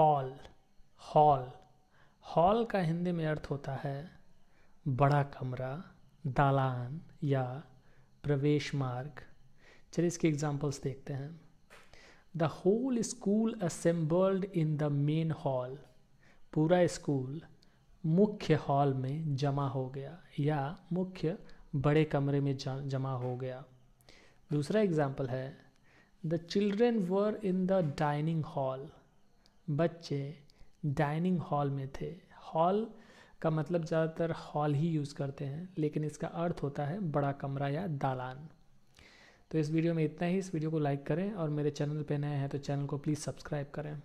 hall hall hall का हिंदी में अर्थ होता है बड़ा कमरा दालान या प्रवेश मार्ग चलिए इसके एग्जांपल्स देखते हैं the whole school assembled in the main hall पूरा स्कूल मुख्य हॉल में जमा हो गया या मुख्य बड़े कमरे में जमा हो गया दूसरा एग्जाम्पल है the children were in the dining hall बच्चे डाइनिंग हॉल में थे हॉल का मतलब ज़्यादातर हॉल ही यूज़ करते हैं लेकिन इसका अर्थ होता है बड़ा कमरा या दालान तो इस वीडियो में इतना ही इस वीडियो को लाइक करें और मेरे चैनल पर नए हैं तो चैनल को प्लीज़ सब्सक्राइब करें